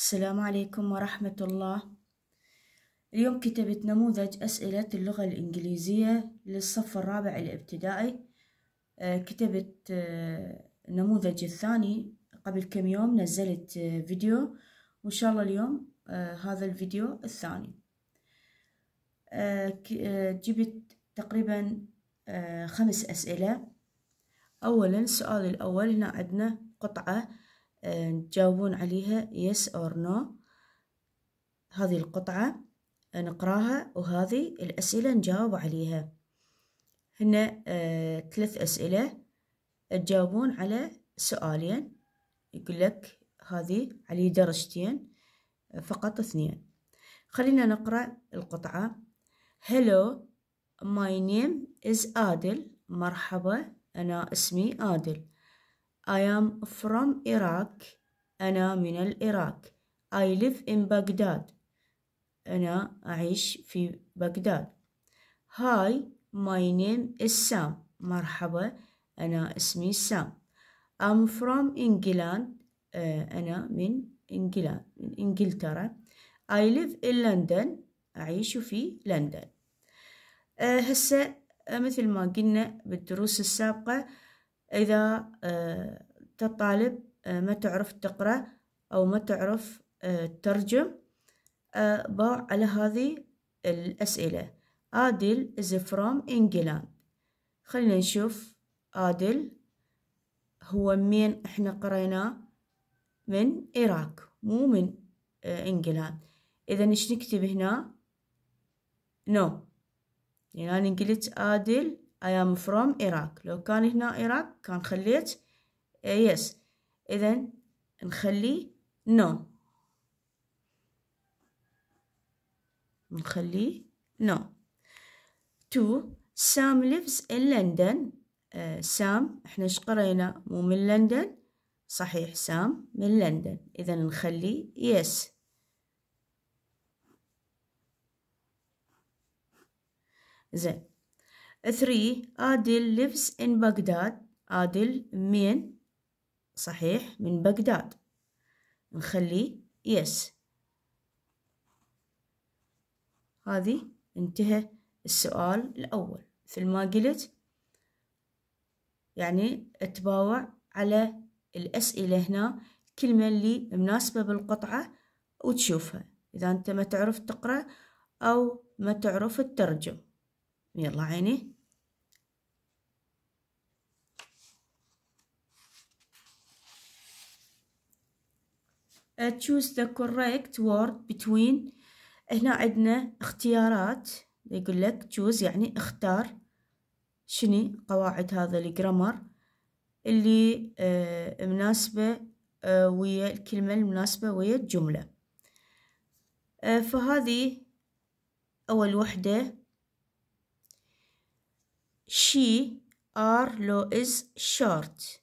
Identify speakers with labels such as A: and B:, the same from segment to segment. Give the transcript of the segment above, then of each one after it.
A: السلام عليكم ورحمة الله اليوم كتبت نموذج أسئلة اللغة الإنجليزية للصف الرابع الابتدائي آه، كتبت النموذج آه، الثاني قبل كم يوم نزلت آه، فيديو وإن شاء الله اليوم هذا الفيديو الثاني جبت تقريبا خمس أسئلة أولا السؤال الأول هنا عندنا قطعة آه، تجاوبون عليها yes or no هذه القطعة نقراها وهذه الأسئلة نجاوب عليها هنا آه، ثلاث أسئلة تجاوبون على سؤالين يقول لك هذه علي درجتين فقط اثنين خلينا نقرأ القطعة Hello my name is Adil مرحبا أنا اسمي Adil I am from Iraq أنا من العراق I live in Baghdad أنا أعيش في بغداد Hi my name is Sam مرحبا أنا اسمي سام I'm from England آه، أنا من إنجلان من إنجلترا I live in London أعيش في لندن آه، هسه آه، مثل ما قلنا بالدروس السابقة إذا آه، تطالب آه، ما تعرف تقرأ أو ما تعرف آه، ترجم باع على هذه الأسئلة آدل is from إنجلاند خلينا نشوف آدل هو من إحنا قريناه من إيراك مو من إنجلاند إذا إيش نكتب هنا نو no. يعني أنا قلت آدل I am from Iraq لو كان هنا Iraq كان خليت آه، yes إذا نخلي no نخلي no two Sam lives in London uh, احنا شقرينا مو من لندن صحيح سام من لندن إذا نخلي yes زين 3 عادل lives in بغداد عادل من صحيح من بغداد نخلي yes هذه انتهى السؤال الأول مثل ما قلت يعني اتباوع على الأسئلة هنا الكلمة اللي مناسبة بالقطعة وتشوفها إذا أنت ما تعرف تقرأ أو ما تعرف تترجم يلا عيني uh, choose the correct word between هنا عندنا اختيارات يقول لك choose يعني اختار شني قواعد هذا الجرامر اللي آه مناسبة آه ويا الكلمة المناسبة ويا الجملة آه فهذه أول وحدة she are لو is short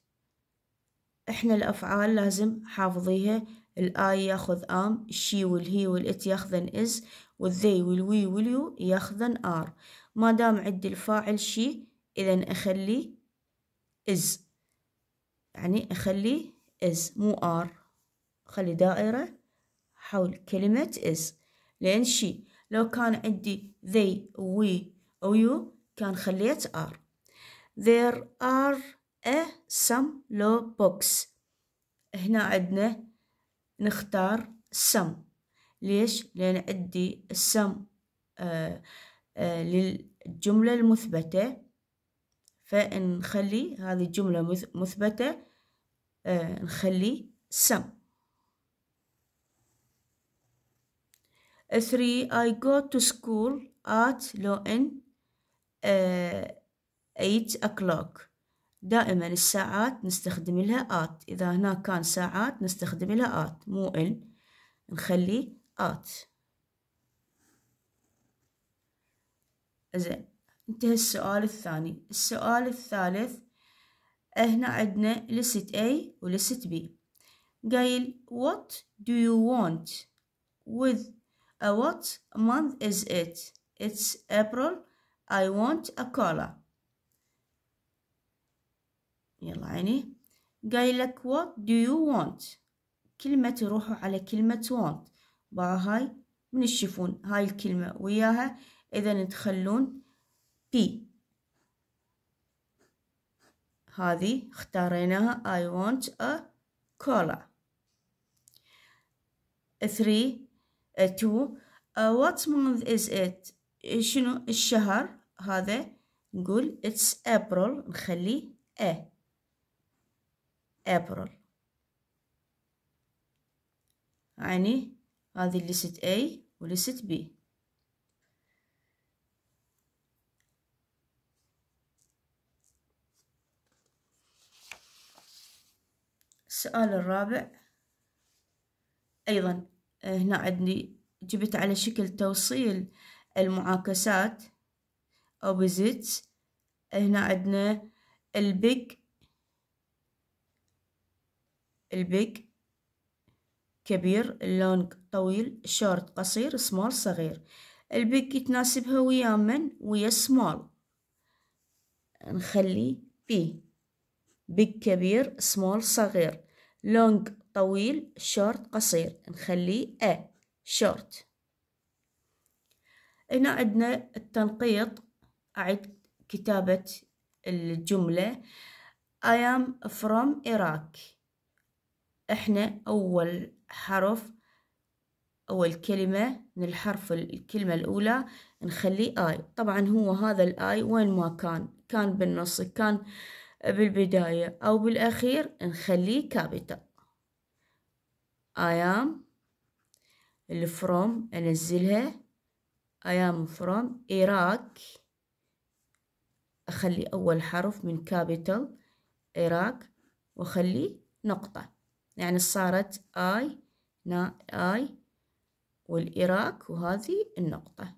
A: احنا الافعال لازم حافظيها الاي ياخذ ام شي والهي والات ياخذن از والذي والوي واليو ياخذن ار ما دام عندي الفاعل شي اذا اخلي از يعني اخلي از مو ار خلي دائرة حول كلمة از لأن شي لو كان عندي they we أو you كان خليت ار there are a some low books هنا عندنا نختار some ليش لأن عندي some آه، آه، للجملة المثبتة فنخلي هذه الجملة مثبتة آه، نخلي some three I go to school at لو إن 8 آه، o'clock دائما الساعات نستخدم لها at إذا هنا كان ساعات نستخدم لها at مو in نخلي at زين انتهى السؤال الثاني السؤال الثالث هنا عندنا list A و list B قايل what do you want with a what month is it it's April I want a cola يلا عيني قايل لك what do you want كلمة تروحوا على كلمة want بقى هاي من الشفون هاي الكلمة وياها إذا تخلون P. هذه اختاريناها I want a cola 3 2 uh, what month is it شنو الشهر هذا نقول it's April نخليه a April يعني هذه لست A ولست B السؤال الرابع أيضا آه، هنا عندي جبت على شكل توصيل المعاكسات opposites هنا عندنا البيج البيج كبير اللونج طويل شورت قصير سمول صغير البيج يتناسبها ويا من ويا سمول نخلي بي بيج كبير سمول صغير لونج طويل شورت قصير نخليه ا شورت هنا عندنا التنقيط أعد كتابة الجملة I am from Iraq إحنا أول حرف أول كلمة من الحرف الكلمة الأولى نخليه I طبعا هو هذا الآي وين ما كان كان بالنص كان بالبداية أو بالأخير نخليه كابيتا I am from أنزلها I am from Iraq أخلي أول حرف من كابيتال عراق وأخلي نقطة يعني صارت آي نا آي والعراق وهذه النقطة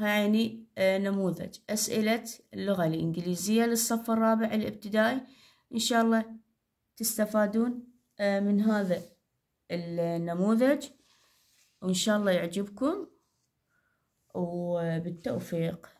A: يعني آه، نموذج أسئلة اللغة الإنجليزية للصف الرابع الابتدائي إن شاء الله تستفادون آه، من هذا النموذج وإن شاء الله يعجبكم وبالتوفيق